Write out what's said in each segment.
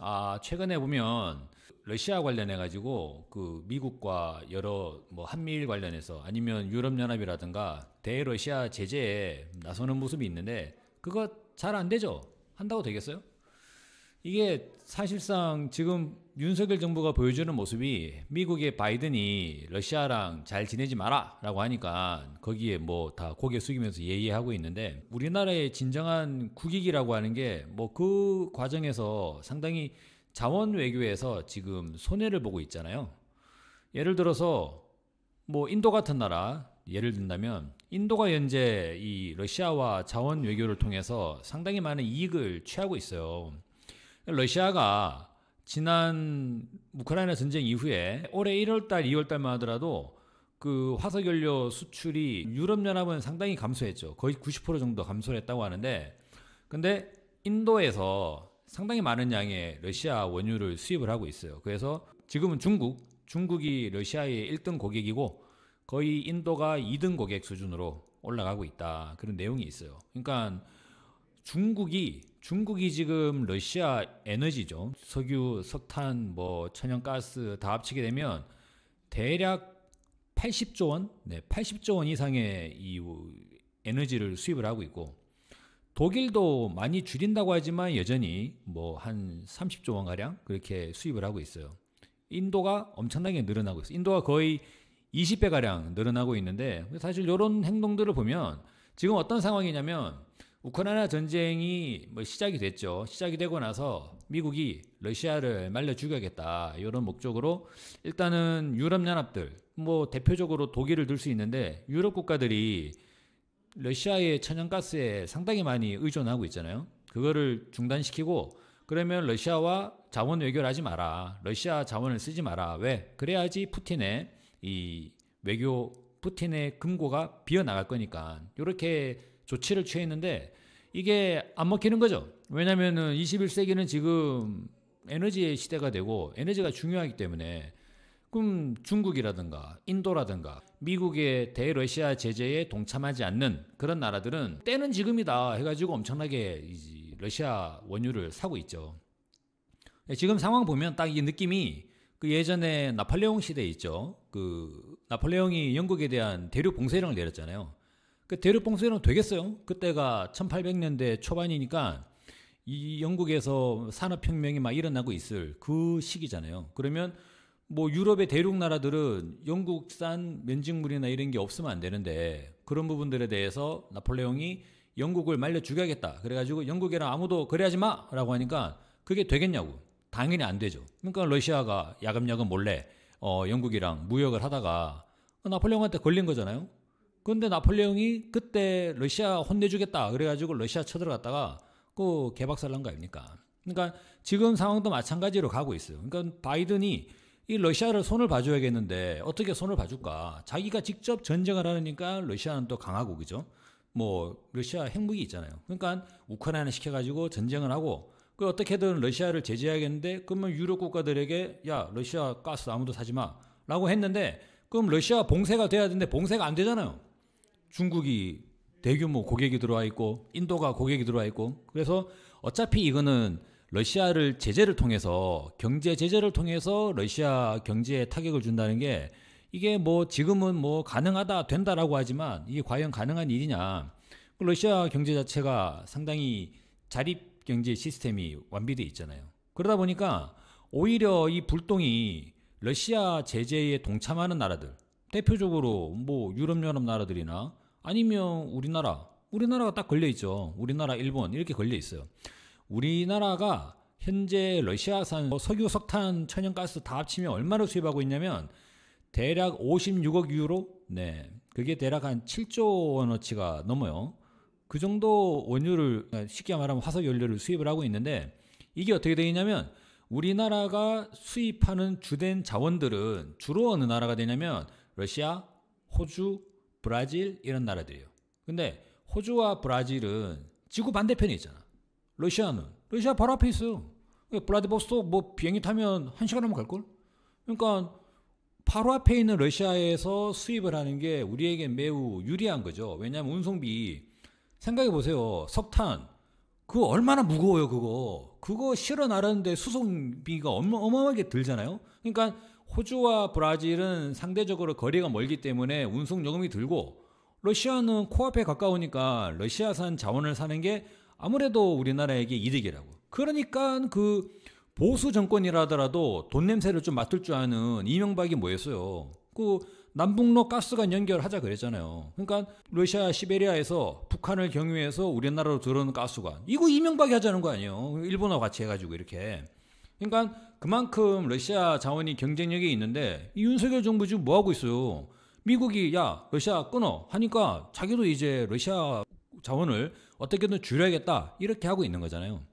아, 최근에 보면 러시아 관련해 가지고 그 미국과 여러 뭐 한미일 관련해서 아니면 유럽 연합이라든가 대러시아 제재에 나서는 모습이 있는데 그거 잘 안 되죠. 한다고 되겠어요? 이게 사실상 지금 윤석열 정부가 보여주는 모습이 미국의 바이든이 러시아랑 잘 지내지 마라 라고 하니까 거기에 뭐 다 고개 숙이면서 예의하고 있는데 우리나라의 진정한 국익이라고 하는 게 뭐 그 과정에서 상당히 자원 외교에서 지금 손해를 보고 있잖아요. 예를 들어서 뭐 인도 같은 나라 예를 든다면 인도가 현재 이 러시아와 자원 외교를 통해서 상당히 많은 이익을 취하고 있어요. 러시아가 지난 우크라이나 전쟁 이후에 올해 1월달, 2월달만 하더라도 그 화석연료 수출이 유럽연합은 상당히 감소했죠. 거의 90% 정도 감소를 했다고 하는데, 근데 인도에서 상당히 많은 양의 러시아 원유를 수입을 하고 있어요. 그래서 지금은 중국, 중국이 러시아의 1등 고객이고 거의 인도가 2등 고객 수준으로 올라가고 있다. 그런 내용이 있어요. 그러니까 중국이 중국이 지금 러시아 에너지죠. 석유, 석탄, 뭐 천연가스 다 합치게 되면 대략 80조 원, 네, 80조 원 이상의 이 에너지를 수입을 하고 있고 독일도 많이 줄인다고 하지만 여전히 뭐 한 30조 원 가량 그렇게 수입을 하고 있어요. 인도가 엄청나게 늘어나고 있어요. 인도가 거의 20배 가량 늘어나고 있는데 사실 이런 행동들을 보면 지금 어떤 상황이냐면 우크라이나 전쟁이 뭐 시작이 됐죠. 시작이 되고 나서 미국이 러시아를 말려 죽여야겠다. 이런 목적으로 일단은 유럽연합들, 뭐 대표적으로 독일을 둘 수 있는데 유럽 국가들이 러시아의 천연가스에 상당히 많이 의존하고 있잖아요. 그거를 중단시키고 그러면 러시아와 자원 외교를 하지 마라. 러시아 자원을 쓰지 마라. 왜? 그래야지 푸틴의 이 외교 푸틴의 금고가 비어나갈 거니까. 이렇게 조치를 취했는데 이게 안 먹히는 거죠. 왜냐면은 21세기는 지금 에너지의 시대가 되고 에너지가 중요하기 때문에 그럼 중국이라든가 인도라든가 미국의 대러시아 제재에 동참하지 않는 그런 나라들은 때는 지금이다 해가지고 엄청나게 러시아 원유를 사고 있죠. 지금 상황 보면 딱 이 느낌이 그 예전에 나폴레옹 시대 있죠. 그 나폴레옹이 영국에 대한 대륙 봉쇄령을 내렸잖아요. 그 대륙 봉쇄는 되겠어요. 그때가 1800년대 초반이니까 이 영국에서 산업혁명이 막 일어나고 있을 그 시기잖아요. 그러면 뭐 유럽의 대륙 나라들은 영국산 면직물이나 이런 게 없으면 안 되는데 그런 부분들에 대해서 나폴레옹이 영국을 말려 죽여야겠다. 그래가지고 영국이랑 아무도 거래하지 마라고 하니까 그게 되겠냐고. 당연히 안 되죠. 그러니까 러시아가 야금야금 몰래 어, 영국이랑 무역을 하다가 나폴레옹한테 걸린 거잖아요. 그런데 나폴레옹이 그때 러시아 혼내주겠다 그래가지고 러시아 쳐들어갔다가 그 개박살 난 거 아닙니까? 그러니까 지금 상황도 마찬가지로 가고 있어요. 그러니까 바이든이 이 러시아를 손을 봐줘야겠는데 어떻게 손을 봐줄까? 자기가 직접 전쟁을 하니까 러시아는 또 강하고 그죠? 뭐 러시아 핵무기 있잖아요. 그러니까 우크라이나 시켜가지고 전쟁을 하고 그 어떻게든 러시아를 제재해야겠는데 그러면 유럽 국가들에게 야 러시아 가스 아무도 사지 마라고 했는데 그럼 러시아 봉쇄가 돼야 되는데 봉쇄가 안 되잖아요. 중국이 대규모 고객이 들어와 있고 인도가 고객이 들어와 있고 그래서 어차피 이거는 러시아를 제재를 통해서 경제 제재를 통해서 러시아 경제에 타격을 준다는 게 이게 뭐 지금은 뭐 가능하다 된다라고 하지만 이게 과연 가능한 일이냐 그 러시아 경제 자체가 상당히 자립 경제 시스템이 완비돼 있잖아요 그러다 보니까 오히려 이 불똥이 러시아 제재에 동참하는 나라들 대표적으로 뭐 유럽 연합 나라들이나 아니면 우리나라 우리나라가 딱 걸려 있죠. 우리나라, 일본 이렇게 걸려 있어요. 우리나라가 현재 러시아산 석유, 석탄, 천연가스 다 합치면 얼마를 수입하고 있냐면 대략 56억 유로. 네. 그게 대략 한 7조 원어치가 넘어요. 그 정도 원유를 쉽게 말하면 화석 연료를 수입을 하고 있는데 이게 어떻게 되냐면 우리나라가 수입하는 주된 자원들은 주로 어느 나라가 되냐면 러시아, 호주, 브라질 이런 나라들이에요. 근데 호주와 브라질은 지구 반대편에 있잖아. 러시아는 러시아 바로 앞에 있어. 그러니까 블라디보스톡 뭐 비행기 타면 한 시간 하면 갈 걸. 그러니까 바로 앞에 있는 러시아에서 수입을 하는 게 우리에게 매우 유리한 거죠. 왜냐하면 운송비 생각해 보세요. 석탄 그 얼마나 무거워요 그거. 그거 실어 나르는데 수송비가 어마, 어마어마하게 들잖아요. 그러니까 호주와 브라질은 상대적으로 거리가 멀기 때문에 운송 요금이 들고 러시아는 코앞에 가까우니까 러시아산 자원을 사는 게 아무래도 우리나라에게 이득이라고. 그러니까 그 보수 정권이라 하더라도 돈 냄새를 좀 맡을 줄 아는 이명박이 뭐였어요. 그 남북로 가스관 연결하자 그랬잖아요. 그러니까 러시아 시베리아에서 북한을 경유해서 우리나라로 들어오는 가스관 이거 이명박이 하자는 거 아니에요. 일본하고 같이 해가지고 이렇게. 그러니까 그만큼 러시아 자원이 경쟁력이 있는데 이 윤석열 정부 지금 뭐 하고 있어요? 미국이 야 러시아 끊어 하니까 자기도 이제 러시아 자원을 어떻게든 줄여야겠다 이렇게 하고 있는 거잖아요.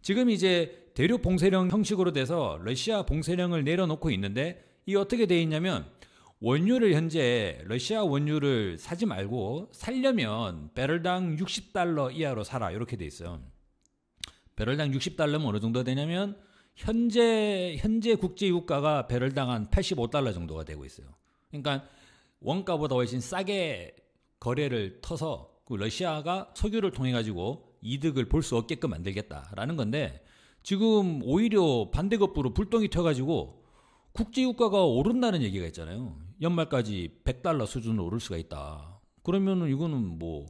지금 이제 대륙 봉쇄령 형식으로 돼서 러시아 봉쇄령을 내려놓고 있는데 이 어떻게 돼 있냐면 원유를 현재 러시아 원유를 사지 말고 살려면 배럴당 60달러 이하로 사라 이렇게 돼 있어요. 배럴당 60달러면 어느 정도 되냐면 현재 현재 국제 유가가 배럴당 한 85달러 정도가 되고 있어요. 그러니까 원가보다 훨씬 싸게 거래를 터서 그 러시아가 석유를 통해 가지고 이득을 볼 수 없게끔 만들겠다라는 건데 지금 오히려 반대급부로 불똥이 튀어가지고 국제유가가 오른다는 얘기가 있잖아요. 연말까지 100달러 수준으로 오를 수가 있다. 그러면 이거는 뭐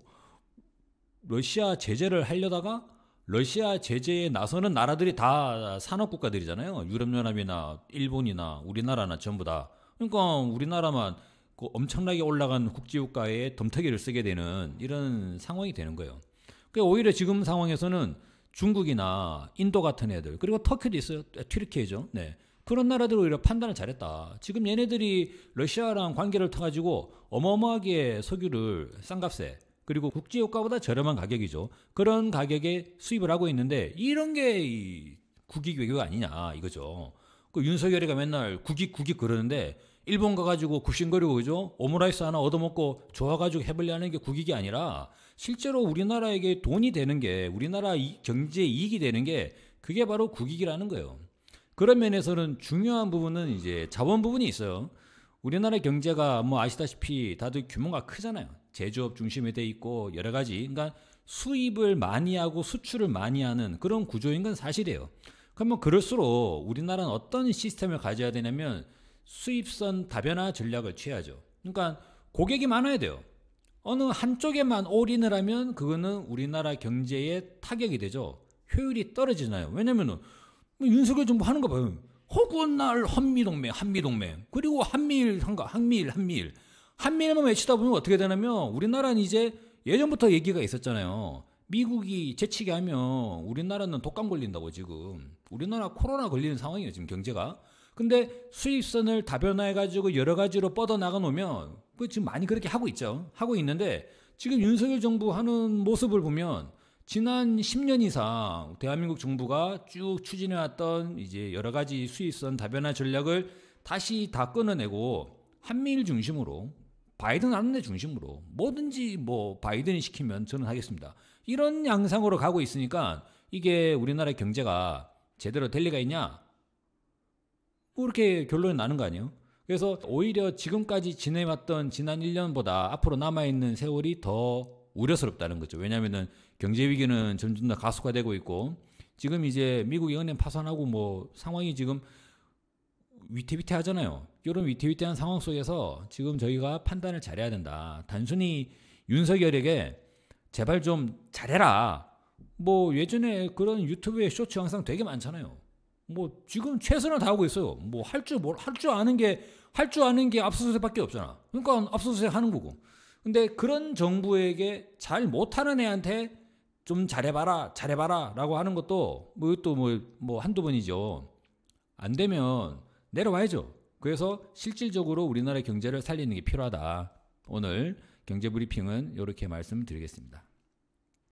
러시아 제재를 하려다가 러시아 제재에 나서는 나라들이 다 산업 국가들이잖아요. 유럽연합이나 일본이나 우리나라나 전부 다. 그러니까 우리나라만 그 엄청나게 올라간 국제유가에 덤터기를 쓰게 되는 이런 상황이 되는 거예요. 그러니까 오히려 지금 상황에서는 중국이나 인도 같은 애들 그리고 터키도 있어요. 아, 튀르키예죠. 네. 그런 나라들 오히려 판단을 잘했다. 지금 얘네들이 러시아랑 관계를 터가지고 어마어마하게 석유를 싼 값에 그리고 국제 유가보다 저렴한 가격이죠. 그런 가격에 수입을 하고 있는데 이런 게 이 국익 외교가 아니냐 이거죠. 그 윤석열이가 맨날 국익 국익 그러는데 일본 가가지고 굽신거리고 그죠? 오므라이스 하나 얻어먹고 좋아가지고 해벌리 하는 게 국익이 아니라 실제로 우리나라에게 돈이 되는 게 우리나라 경제 이익이 되는 게 그게 바로 국익이라는 거예요. 그런 면에서는 중요한 부분은 이제 자본 부분이 있어요. 우리나라 경제가 뭐 아시다시피 다들 규모가 크잖아요. 제조업 중심이 돼 있고 여러 가지. 그러니까 수입을 많이 하고 수출을 많이 하는 그런 구조인 건 사실이에요. 그러면 그럴수록 우리나라는 어떤 시스템을 가져야 되냐면 수입선 다변화 전략을 취해야죠. 그러니까 고객이 많아야 돼요. 어느 한쪽에만 올인을 하면 그거는 우리나라 경제에 타격이 되죠. 효율이 떨어지나요? 왜냐면은 뭐 윤석열 정부 하는 거 봐요. 허구날 한미동맹, 한미동맹. 그리고 한미일 한가, 한미일, 한미일. 한미일만 외치다 보면 어떻게 되냐면 우리나라는 이제 예전부터 얘기가 있었잖아요. 미국이 재치게 하면 우리나라는 독감 걸린다고 지금. 우리나라 코로나 걸리는 상황이에요, 지금 경제가. 근데 수입선을 다변화해가지고 여러 가지로 뻗어나가 놓으면, 그 지금 많이 그렇게 하고 있죠. 하고 있는데, 지금 윤석열 정부 하는 모습을 보면, 지난 10년 이상 대한민국 정부가 쭉 추진해왔던 이제 여러 가지 수입선 다변화 전략을 다시 다 끊어내고 한미일 중심으로 바이든 안내 중심으로 뭐든지 뭐 바이든이 시키면 저는 하겠습니다. 이런 양상으로 가고 있으니까 이게 우리나라 경제가 제대로 될 리가 있냐? 뭐 이렇게 결론이 나는 거 아니에요? 그래서 오히려 지금까지 지내왔던 지난 1년보다 앞으로 남아있는 세월이 더 우려스럽다는 거죠. 왜냐하면은 경제 위기는 점점 더 가속화되고 있고 지금 이제 미국이 은행 파산하고 뭐 상황이 지금 위태위태하잖아요. 이런 위태위태한 상황 속에서 지금 저희가 판단을 잘해야 된다. 단순히 윤석열에게 제발 좀 잘해라. 뭐 예전에 그런 유튜브에 쇼츠 영상 되게 많잖아요. 뭐 지금 최선을 다하고 있어요. 뭐 할줄뭘할줄 아는 게 할 줄 아는 게 압수수색밖에 없잖아. 그러니까 압수수색 하는 거고. 근데 그런 정부에게 잘 못하는 애한테 좀 잘해봐라, 잘해봐라 라고 하는 것도 뭐, 또 뭐, 뭐 한두 번이죠. 안 되면 내려와야죠. 그래서 실질적으로 우리나라 경제를 살리는 게 필요하다. 오늘 경제 브리핑은 이렇게 말씀드리겠습니다.